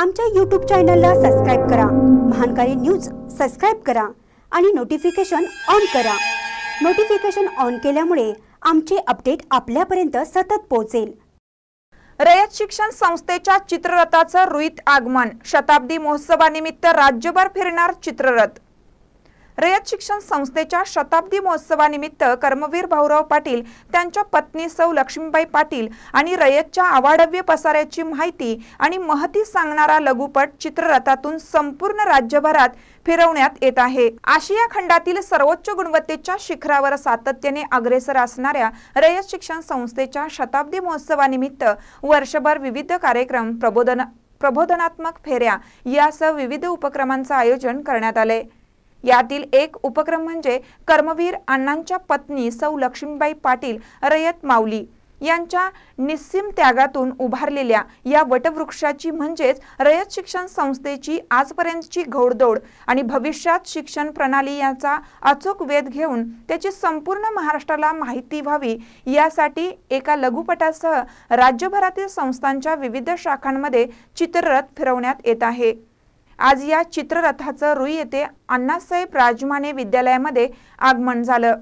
आमच्या यूट्यूब चॅनलला सबस्क्राईब करा महानकारी न्यूज सबस्क्राईब करा आणि नोटिफिकेशन ऑन करा नोटिफिकेशन ऑन केल्यामुळे आमचे अपडेट आपल्यापर्यंत सतत पोहोचेल रयत शिक्षण संस्थेच्या चित्ररथाचं रुईत आगमन शताब्दी महोत्सवानिमित्त राज्यभर फिरणार चित्ररथ रयत शिक्षण संस्थेच्या शताब्दी महोत्सवानिमित्त कर्मवीर भाऊराव पाटील त्यांच्या पत्नी सौ लक्ष्मीबाई पाटील आणि रयतच्या आवाडव्य पसाऱ्याची माहिती आणि महती सांगणारा लघुपट चित्ररथातून संपूर्ण राज्यभरात फिरवण्यात येत आहे आशिया खंडातील सर्वोच्च गुणवत्तेच्या शिखरावर सातत्याने अग्रेसर असणाऱ्या रयत शिक्षण संस्थेच्या शताब्दी महोत्सवानिमित्त वर्षभर विविध कार्यक्रम प्रबोधन प्रबोधनात्मक फेऱ्या यासह विविध उपक्रमांचं आयोजन करण्यात आले यातील एक उपक्रम म्हणजे कर्मवीर अण्णांच्या पत्नी सौ लक्ष्मीबाई पाटील रयत माऊली यांच्या निस्सीम त्यागातून उभारलेल्या या वटवृक्षाची म्हणजेच रयत शिक्षण संस्थेची आजपर्यंतची घोडदौड आणि भविष्यात शिक्षण प्रणाली याचा अचूक वेध घेऊन त्याची संपूर्ण महाराष्ट्राला माहिती व्हावी यासाठी एका लघुपटासह राज्यभरातील संस्थांच्या विविध शाखांमध्ये चित्ररथ फिरवण्यात येत आहे आज या चित्ररथाचं रुई येथे अण्णासाहेब राजमाने विद्यालयामध्ये आगमन झालं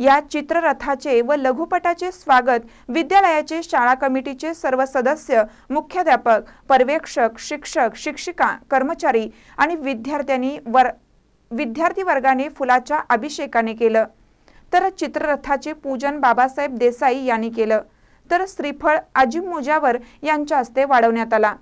या चित्ररथाचे व लघुपटाचे स्वागत विद्यालयाचे शाळा कमिटीचे सर्व सदस्य मुख्याध्यापक पर्यवेक्षक शिक्षक शिक्षिका कर्मचारी आणि विद्यार्थ्यांनी वर विद्यार्थी वर्गाने फुलाच्या अभिषेकाने केलं तर चित्ररथाचे पूजन बाबासाहेब देसाई यांनी केलं तर श्रीफळ आजी मुजावर यांच्या हस्ते वाढवण्यात आला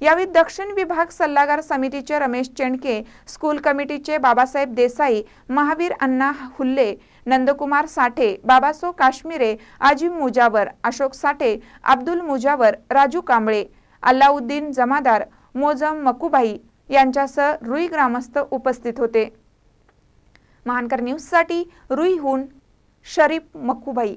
यावेळी दक्षिण विभाग सल्लागार समितीचे रमेश चेंडके स्कूल कमिटीचे बाबासाहेब देसाई महावीर अण्णा हुल्ले नंदकुमार साठे बाबासो काश्मिरे आजिम मुजावर अशोक साठे अब्दुल मुजावर राजू कांबळे अल्लाउद्दीन जमादार मोजम मकुबाई यांच्यासह रुई ग्रामस्थ उपस्थित होते महानकर न्यूजसाठी रुईहून शरीफ मकुबाई